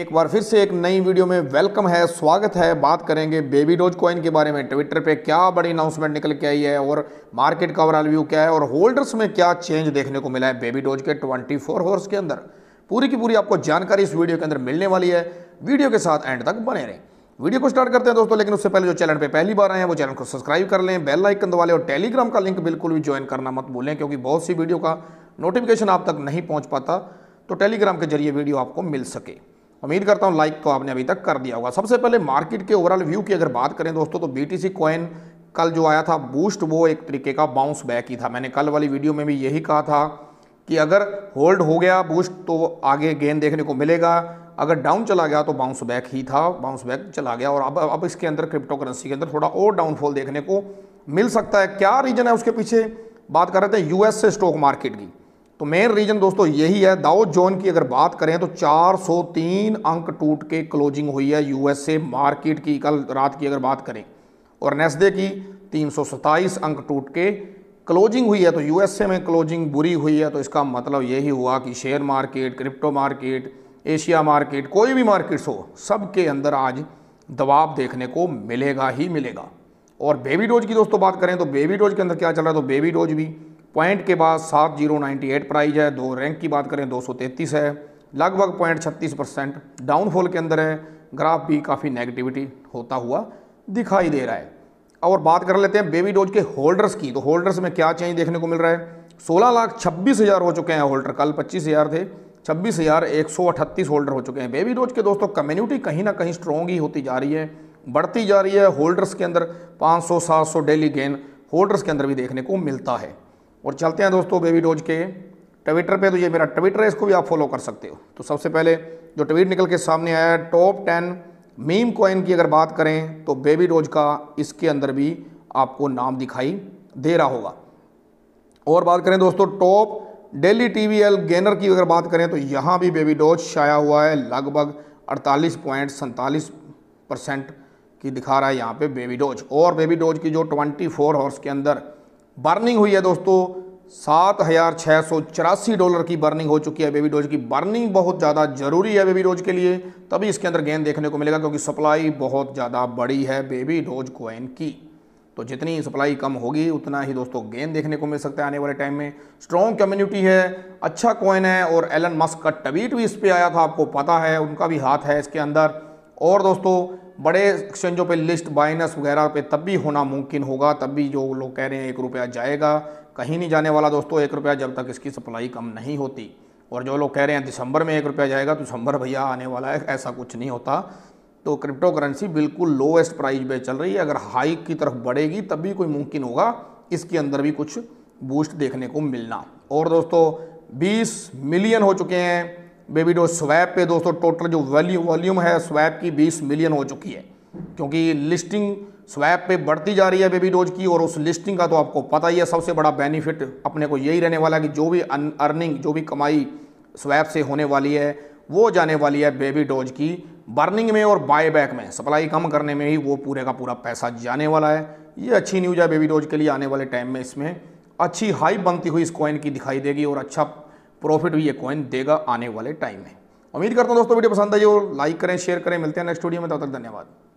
एक बार फिर से एक नई वीडियो में वेलकम है स्वागत है बात करेंगे बेबी डोज कॉइन के बारे में ट्विटर पे क्या बड़ी अनाउंसमेंट निकल के आई है और मार्केट का ओवरऑल व्यू क्या है और होल्डर्स में क्या चेंज देखने को मिला है बेबी डोज के 24 आवर्स के अंदर पूरी की पूरी आपको जानकारी इस वीडियो के अंदर मिलने वाली है वीडियो के साथ एंड तक बने रहें वीडियो को स्टार्ट करते हैं दोस्तों लेकिन उससे पहले जो चैनल पे पहली बार आए हैं वो चैनल को सब्सक्राइब कर लें बेल आइकन दबा लें और टेलीग्राम का लिंक बिल्कुल भी ज्वाइन करना मत भूलें क्योंकि बहुत सी वीडियो का नोटिफिकेशन आप तक नहीं पहुंच पाता तो टेलीग्राम के जरिए वीडियो आपको मिल सके उम्मीद करता हूँ लाइक तो आपने अभी तक कर दिया होगा सबसे पहले मार्केट के ओवरऑल व्यू की अगर बात करें दोस्तों तो बी टी कॉइन कल जो आया था बूस्ट वो एक तरीके का बाउंस बैक ही था मैंने कल वाली वीडियो में भी यही कहा था कि अगर होल्ड हो गया बूस्ट तो आगे गेन देखने को मिलेगा अगर डाउन चला गया तो बाउंस बैक ही था बाउंस बैक चला गया और अब अब इसके अंदर क्रिप्टो करेंसी के अंदर थोड़ा और डाउनफॉल देखने को मिल सकता है क्या रीजन है उसके पीछे बात कर रहे थे यूएस से स्टॉक मार्केट की तो मेन रीजन दोस्तों यही है दाओ जोन की अगर बात करें तो 403 अंक टूट के क्लोजिंग हुई है यूएसए मार्केट की कल रात की अगर बात करें और नेस्डे की तीन अंक टूट के क्लोजिंग हुई है तो यूएसए में क्लोजिंग बुरी हुई है तो इसका मतलब यही हुआ कि share market crypto market Asia market कोई भी मार्केट्स हो सब के अंदर आज दबाव देखने को मिलेगा ही मिलेगा और बेबी डोज की दोस्तों बात करें तो बेबी डोज के अंदर क्या चल रहा है तो बेबी डोज भी पॉइंट के बाद सात जीरो नाइन्टी एट प्राइज है दो रैंक की बात करें दो सौ तैंतीस है लगभग पॉइंट छत्तीस परसेंट डाउनफॉल के अंदर है ग्राफ भी काफ़ी नेगेटिविटी होता हुआ दिखाई दे रहा है और बात कर लेते हैं बेबी डोज के होल्डर्स की तो होल्डर्स में क्या चेंज देखने को मिल रहा है सोलह लाख छब्बीस हज़ार हो चुके हैं होल्डर कल पच्चीस हज़ार थे छब्बीस हज़ार एक सौ अठतीस होल्डर हो चुके हैं बेबी डोज के दोस्तों कम्युनिटी कहीं ना कहीं स्ट्रॉन्ग ही होती जा रही है बढ़ती जा रही है होल्डर्स के अंदर पाँच सौ सात सौ डेली गेन होल्डर्स के अंदर भी देखने को मिलता है और चलते हैं दोस्तों बेबी डोज के ट्विटर पे तो ये मेरा ट्विटर है इसको भी आप फॉलो कर सकते हो तो सबसे पहले जो ट्वीट निकल के सामने आया टॉप टेन मीम कॉइन की अगर बात करें तो बेबी डोज का इसके अंदर भी आपको नाम दिखाई दे रहा होगा और बात करें दोस्तों top daily T V L gainer की अगर बात करें तो यहाँ भी बेबी डोज छाया हुआ है लगभग अड़तालीस पॉइंट सैंतालीस परसेंट की दिखा रहा है यहाँ पे बेबी डोज और बेबी डोज की जो 24 फोर हॉर्स के अंदर बर्निंग हुई है दोस्तों सात हज़ार छः सौ चौरासी डॉलर की बर्निंग हो चुकी है बेबी डोज की बर्निंग बहुत ज़्यादा ज़रूरी है बेबी डोज के लिए तभी इसके अंदर गेंद देखने को मिलेगा क्योंकि सप्लाई बहुत ज़्यादा बड़ी है बेबी डोज कोइन की तो जितनी सप्लाई कम होगी उतना ही दोस्तों गेंद देखने को मिल सकता है आने वाले टाइम में स्ट्रॉन्ग कम्युनिटी है अच्छा कॉइन है और एलन मस्क का टवीट भी इस पर आया था आपको पता है उनका भी हाथ है इसके अंदर और दोस्तों बड़े एक्सचेंजों पे लिस्ट बाइनस वगैरह पे तब भी होना मुमकिन होगा तब भी जो लोग कह रहे हैं एक रुपया जाएगा कहीं नहीं जाने वाला दोस्तों एक रुपया जब तक इसकी सप्लाई कम नहीं होती और जो लोग कह रहे हैं दिसंबर में एक रुपया जाएगा तो दिसंबर भैया आने वाला है ऐसा कुछ नहीं होता तो क्रिप्टो करेंसी बिल्कुल लोएस्ट प्राइस पर चल रही है अगर हाई की तरफ बढ़ेगी तब भी कोई मुमकिन होगा इसके अंदर भी कुछ बूस्ट देखने को मिलना और दोस्तों 20 मिलियन हो चुके हैं बेबी डो स्वैप पे दोस्तों टोटल जो वैल्यू वॉल्यूम है स्वैप की 20 मिलियन हो चुकी है क्योंकि लिस्टिंग स्वैप पे बढ़ती जा रही है बेबी डोज की और उस लिस्टिंग का तो आपको पता ही है सबसे बड़ा बेनिफिट अपने को यही रहने वाला है कि जो भी अर्निंग जो भी कमाई स्वैप से होने वाली है वो जाने वाली है बेबी डोज की बर्निंग में और बायबैक में सप्लाई कम करने में ही वो पूरे का पूरा पैसा जाने वाला है ये अच्छी न्यूज़ है बेबी डोज के लिए आने वाले टाइम में इसमें अच्छी हाई बनती हुई इस कॉइन की दिखाई देगी और अच्छा प्रॉफिट भी ये कॉइन देगा आने वाले टाइम में उम्मीद करता हूँ दोस्तों वीडियो पसंद आई हो लाइक करें शेयर करें मिलते हैं नेक्स्ट वीडियो में तब तक धन्यवाद